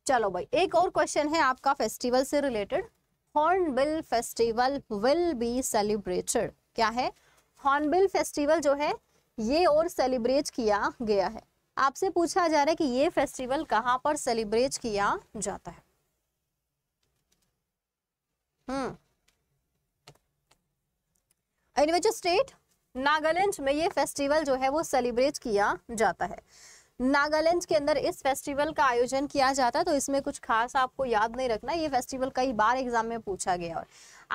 चलो भाई एक और क्वेश्चन है आपका फेस्टिवल से related Hornbill festival will be celebrated क्या है हॉर्नबिल फेस्टिवल जो है ये और सेलिब्रेट किया गया है आपसे पूछा जा रहा है कि ये फेस्टिवल कहां पर सेलिब्रेट किया जाता है हम्म इन विच स्टेट नागालैंड में ये फेस्टिवल जो है वो सेलिब्रेट किया जाता है नागालैंड के अंदर इस फेस्टिवल का आयोजन किया जाता है तो इसमें कुछ खास आपको याद नहीं रखना ये फेस्टिवल कई बार एग्जाम में पूछा गया और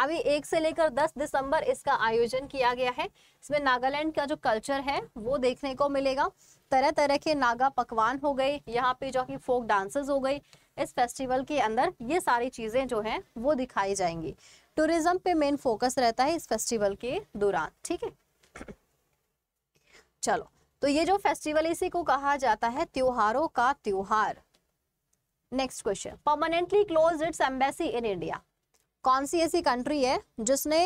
अभी एक से लेकर दस दिसंबर इसका आयोजन किया गया है इसमें नागालैंड का जो कल्चर है वो देखने को मिलेगा तरह तरह के नागा पकवान हो गए यहाँ पे जो कि फोक डांसेस हो गई इस फेस्टिवल के अंदर ये सारी चीज़ें जो हैं वो दिखाई जाएंगी टूरिज्म पे मेन फोकस रहता है इस फेस्टिवल के दौरान ठीक है चलो तो ये जो फेस्टिवल इसी को कहा जाता है त्योहारों का त्योहार next question permanently close its embassy in India कौन सी ऐसी कंट्री है जिसने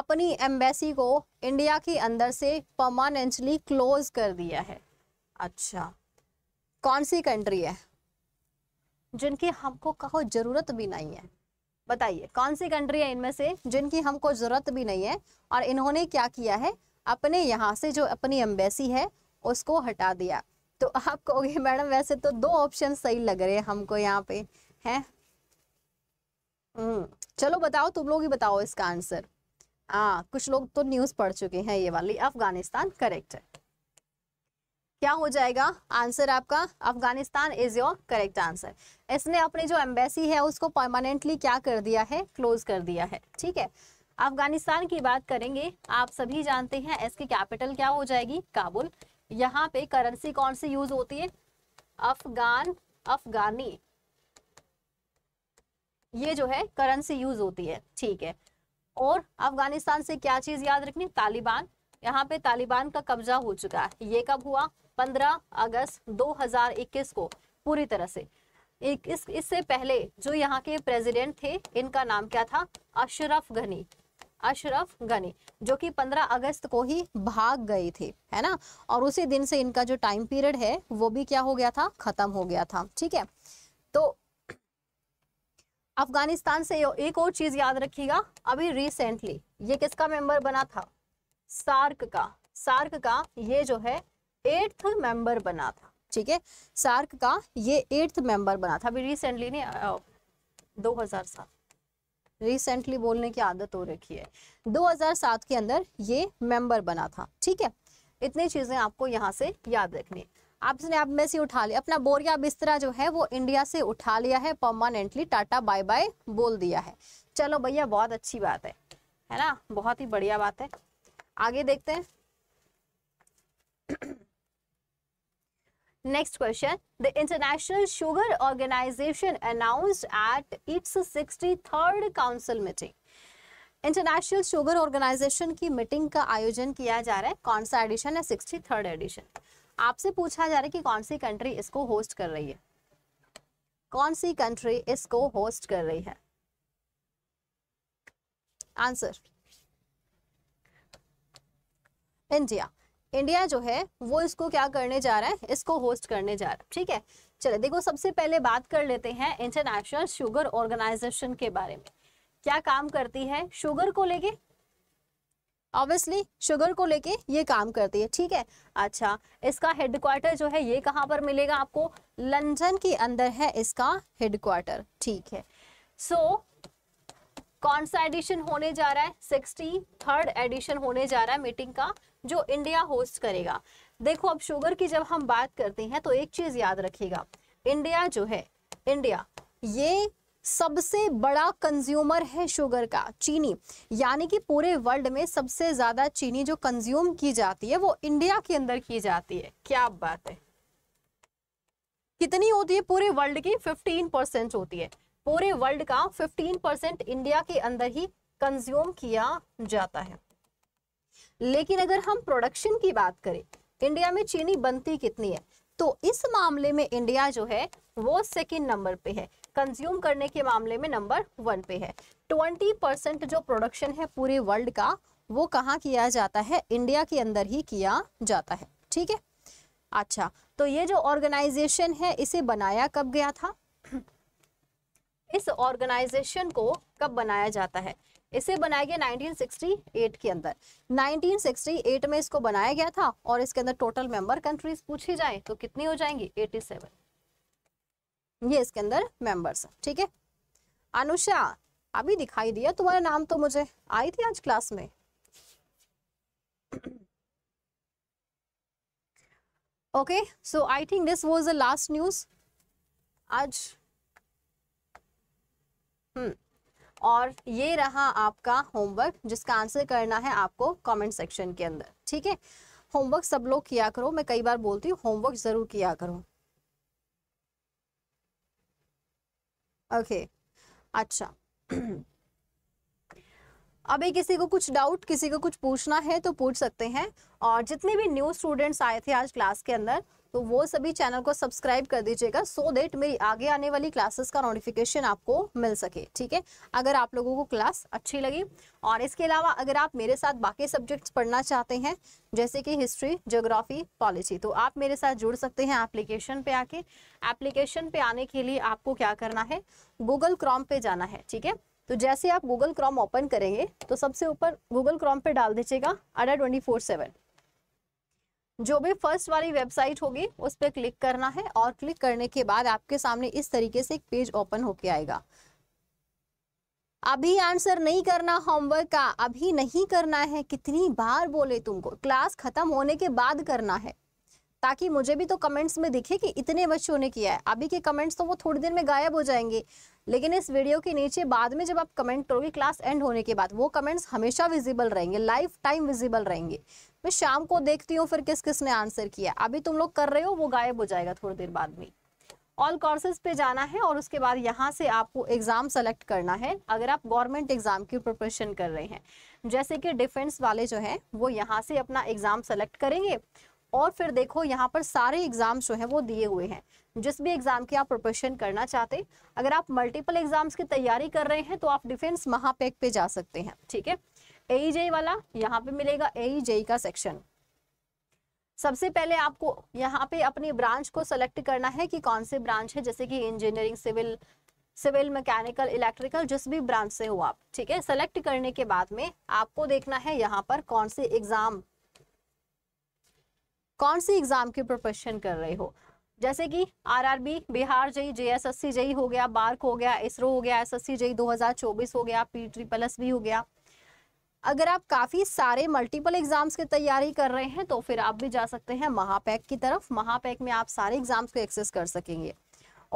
अपनी एम्बेसी को इंडिया के अंदर से परमानेंटली क्लोज कर दिया है अच्छा कौन सी कंट्री है जिनकी हमको कहो जरूरत भी नहीं है बताइए कौन सी कंट्री है इनमें से जिनकी हमको जरूरत भी नहीं है और इन्होंने क्या किया है अपने यहाँ से जो अपनी एम्बेसी है उसको हटा दिया तो आप कहोगे मैडम वैसे तो दो ऑप्शन सही लग रहे हैं हमको यहाँ पे है हम्म, चलो बताओ तुम लोग ही बताओ इसका आंसर हाँ कुछ लोग तो न्यूज पढ़ चुके हैं ये वाली अफगानिस्तान करेक्ट है क्या हो जाएगा आंसर आपका Afghanistan is your correct answer इसने अपनी जो एम्बेसी है उसको परमानेंटली क्या कर दिया है क्लोज कर दिया है ठीक है अफगानिस्तान की बात करेंगे आप सभी जानते हैं इसकी कैपिटल क्या हो जाएगी काबुल यहाँ पे करेंसी कौन सी यूज होती है अफगान अफगानी ये जो है करेंसी यूज होती है ठीक है और अफगानिस्तान से क्या चीज याद रखनी तालिबान यहाँ पे तालिबान का कब्जा हो चुका है ये कब हुआ 15 अगस्त 2021 को पूरी तरह से एक इस इससे पहले जो यहाँ के प्रेसिडेंट थे इनका नाम क्या था अशरफ घनी अशरफ गनी जो कि 15 अगस्त को ही भाग गए थे है ना और उसी दिन से इनका जो टाइम पीरियड है वो भी क्या हो गया था खत्म हो गया था ठीक है तो अफगानिस्तान से एक और चीज याद रखिएगा अभी रिसेंटली ये किसका मेंबर बना था सार्क का सार्क का ये जो है एट्थ मेंबर बना था ठीक है सार्क का ये एट्थ मेंबर बना था अभी रिसेंटली नहीं दो हजार सात रिसेंटली बोलने की आदत हो रखी है 2007 के अंदर ये मेंबर बना था ठीक है इतनी चीजें आपको यहाँ से याद रखनी आपने आप में से उठा लिया अपना बोरिया बिस्तरा जो है वो इंडिया से उठा लिया है परमानेंटली टाटा बाय बाय बोल दिया है चलो भैया बहुत अच्छी बात है है ना बहुत ही बढ़िया बात है आगे देखते हैं question the international sugar organisation Organization at its sixty third council meeting international sugar organisation की मीटिंग का आयोजन किया जा रहा है कौन सा एडिशन है सिक्सटी थर्ड एडिशन आपसे पूछा जा रहा है कि कौन सी कंट्री इसको होस्ट कर रही है कौन सी कंट्री इसको होस्ट कर रही है आंसर इंडिया इंडिया जो है वो इसको क्या करने जा रहा है इसको होस्ट करने जा रहा है ठीक है चले देखो सबसे पहले बात कर लेते हैं इंटरनेशनल शुगर ऑर्गेनाइजेशन के बारे में क्या काम करती है शुगर को लेके ऑब्वियसली शुगर को लेके ये काम करती है ठीक है अच्छा इसका हेडक्वार्टर जो है ये कहाँ पर मिलेगा आपको लंदन के अंदर है इसका हेडक्वार्टर ठीक है सो so, कौन सा एडिशन होने जा रहा है सिक्सटी थर्ड एडिशन होने जा रहा है मीटिंग का जो इंडिया होस्ट करेगा देखो अब शुगर की जब हम बात करते हैं तो एक चीज याद रखिएगा इंडिया जो है इंडिया ये सबसे बड़ा कंज्यूमर है शुगर का चीनी यानी कि पूरे वर्ल्ड में सबसे ज्यादा चीनी जो कंज्यूम की जाती है वो इंडिया के अंदर की जाती है क्या बात है कितनी होती है पूरे वर्ल्ड की 15 परसेंट होती है पूरे वर्ल्ड का 15 परसेंट इंडिया के अंदर ही कंज्यूम किया जाता है लेकिन अगर हम प्रोडक्शन की बात करें इंडिया में चीनी बनती कितनी है तो इस मामले में इंडिया जो है वो सेकेंड नंबर पे है कंज्यूम करने के मामले में नंबर वन पे है ट्वेंटी परसेंट जो प्रोडक्शन है पूरे वर्ल्ड का वो कहाँ किया जाता है इंडिया के अंदर ही किया जाता है ठीक है अच्छा तो ये जो ऑर्गेनाइजेशन है इसे बनाया कब गया था इस ऑर्गेनाइजेशन को कब बनाया जाता है इसे बनाया गया 1968 के अंदर 1968 में इसको बनाया गया था और इसके अंदर टोटल मेंबर कंट्रीज पूछी जाए तो कितनी हो जाएंगी 87 ये इसके अंदर मेंबर्स है ठीक है अनुषा अभी दिखाई दिया तुम्हारा नाम तो मुझे आई थी आज क्लास में okay so I think this was the last news आज हम्म और ये रहा आपका होमवर्क जिसका आंसर करना है आपको कमेंट सेक्शन के अंदर ठीक है होमवर्क सब लोग किया करो मैं कई बार बोलती हूँ होमवर्क जरूर किया करो ओके okay. अच्छा अभी किसी को कुछ डाउट किसी को कुछ पूछना है तो पूछ सकते हैं और जितने भी न्यू स्टूडेंट्स आए थे आज क्लास के अंदर तो वो सभी चैनल को सब्सक्राइब कर दीजिएगा सो देट मेरी आगे आने वाली क्लासेस का नोटिफिकेशन आपको मिल सके ठीक है अगर आप लोगों को क्लास अच्छी लगी और इसके अलावा अगर आप मेरे साथ बाकी सब्जेक्ट्स पढ़ना चाहते हैं जैसे कि हिस्ट्री जोग्राफी पॉलिसी तो आप मेरे साथ जुड़ सकते हैं एप्लीकेशन पे आके एप्लीकेशन पे आने के लिए आपको क्या करना है गूगल क्रॉम पे जाना है ठीक है तो जैसे आप गूगल क्रॉम ओपन करेंगे तो सबसे ऊपर गूगल क्रॉम पे डाल दीजिएगा अडा ट्वेंटी फोर सेवन जो भी फर्स्ट वाली वेबसाइट होगी उस पर क्लिक करना है और क्लिक करने के बाद आपके सामने इस तरीके से एक पेज ओपन होके आएगा अभी आंसर नहीं करना होमवर्क का अभी नहीं करना है कितनी बार बोले तुमको क्लास खत्म होने के बाद करना है ताकि मुझे भी तो कमेंट्स में दिखे कि इतने बच्चों ने किया है अभी के कमेंट्स तो वो थोड़ी देर में गायब हो जाएंगे लेकिन इस वीडियो के नीचे बाद में जब आप कमेंट करोगे क्लास एंड होने के बाद वो कमेंट्स हमेशा विजिबल रहेंगे लाइफ टाइम विजिबल रहेंगे मैं शाम को देखती हूँ फिर किस किस ने आंसर किया अभी तुम लोग कर रहे हो वो गायब हो जाएगा थोड़ी देर बाद में ऑल कोर्सेज पे जाना है और उसके बाद यहाँ से आपको एग्ज़ाम सेलेक्ट करना है अगर आप गवर्नमेंट एग्ज़ाम की प्रिपरेशन कर रहे हैं जैसे कि डिफेंस वाले जो हैं वो यहाँ से अपना एग्ज़ाम सेलेक्ट करेंगे और फिर देखो यहाँ पर सारे एग्जाम्स जो हैं वो दिए हुए हैं जिस भी एग्जाम की आप प्रिपरेशन करना चाहते अगर आप मल्टीपल एग्जाम्स की तैयारी कर रहे हैं तो आप डिफेंस महापैक पे जा सकते हैं ठीक है एईजेई e वाला यहाँ पे मिलेगा एईजेई e का सेक्शन सबसे पहले आपको यहाँ पे अपनी ब्रांच को सेलेक्ट करना है कि कौन सी ब्रांच है जैसे कि engineering civil civil mechanical electrical जिस भी ब्रांच से हो आप ठीक है सेलेक्ट करने के बाद में आपको देखना है यहाँ पर कौन से एग्जाम कौन सी एग्जाम की प्रिपरेशन कर रहे हो जैसे कि आरआरबी बिहार जेई जेएसएससी जई हो गया बार्क हो गया इसरो हो गया एसएससी जई 2024 हो गया पी ट्रिपल एस भी हो गया अगर आप काफ़ी सारे मल्टीपल एग्जाम्स की तैयारी कर रहे हैं तो फिर आप भी जा सकते हैं महापैक की तरफ महापैक में आप सारे एग्जाम्स को एक्सेस कर सकेंगे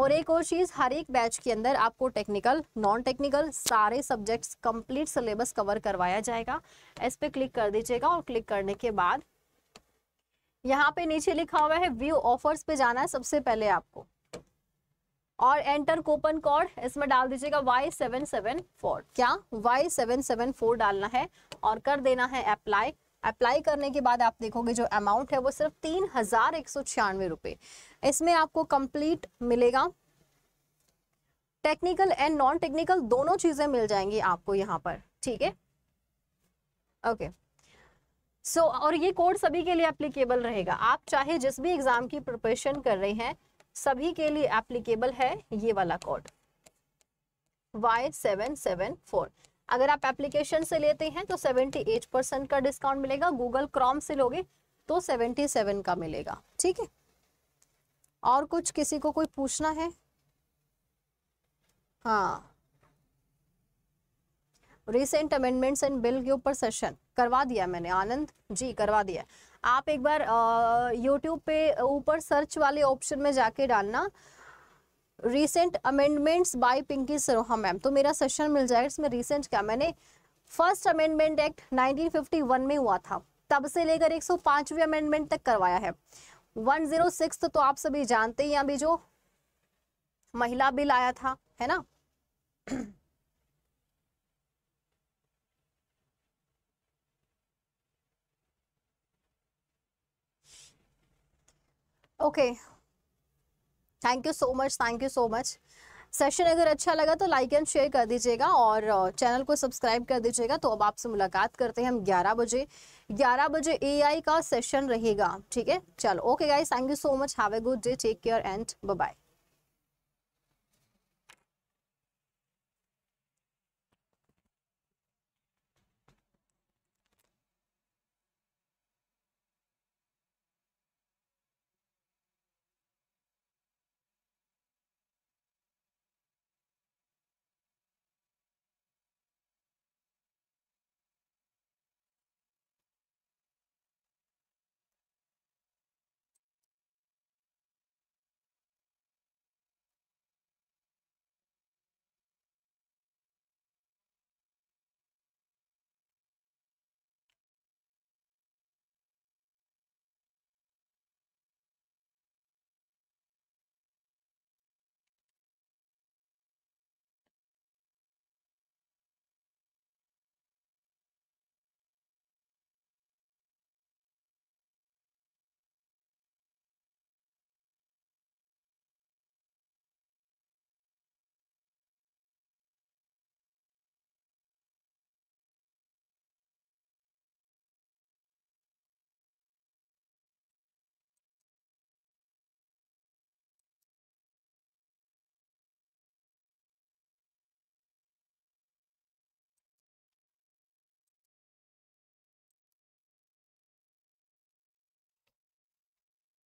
और एक और चीज़ हर एक बैच के अंदर आपको टेक्निकल नॉन टेक्निकल सारे सब्जेक्ट्स कंप्लीट सिलेबस कवर करवाया जाएगा इस पर क्लिक कर दीजिएगा और क्लिक करने के बाद यहाँ पे नीचे लिखा हुआ है व्यू ऑफर्स पे जाना है सबसे पहले आपको और एंटर कूपन कोड इसमें डाल दीजिएगा वाई सेवन सेवन फोर क्या वाई सेवन सेवन फोर डालना है और कर देना है अप्लाई अप्लाई करने के बाद आप देखोगे जो अमाउंट है वो सिर्फ तीन हजार एक सौ छियानवे रुपए इसमें आपको कंप्लीट मिलेगा टेक्निकल एंड नॉन टेक्निकल दोनों चीजें मिल जाएंगी आपको यहाँ पर ठीक है ओके okay. सो so, और ये कोड सभी के लिए एप्लीकेबल रहेगा आप चाहे जिस भी एग्जाम की प्रिपरेशन कर रहे हैं सभी के लिए एप्लीकेबल है ये वाला code Y seven seven four अगर आप एप्लीकेशन से लेते हैं तो सेवेंटी एट परसेंट का डिस्काउंट मिलेगा गूगल क्रॉम से लोगे तो सेवेंटी सेवन का मिलेगा ठीक है और कुछ किसी को कोई पूछना है हाँ रिसेंट अमेंडमेंट्स एंड बिल के ऊपर सेशन करवा दिया मैंने आनंद जी करवा दिया आप एक बार यूट्यूब पे ऊपर सर्च वाले ऑप्शन में जाके डालना recent amendments by Pinki Saroha ma'am तो मेरा सेशन मिल जाएगा इसमें रिसेंट क्या मैंने फर्स्ट अमेंडमेंट एक्ट 1951 में हुआ था तब से लेकर 105वें अमेंडमेंट तक करवाया है 106 तो आप सभी जानते ही अभी जो महिला बिल आया था है ना okay thank you so much thank you so much session अगर अच्छा लगा तो लाइक एंड शेयर कर दीजिएगा और चैनल uh, को सब्सक्राइब कर दीजिएगा तो अब आपसे मुलाकात करते हैं हम 11 बजे 11 बजे एआई का सेशन रहेगा ठीक है चलो okay guys thank you so much have a good day take care and bye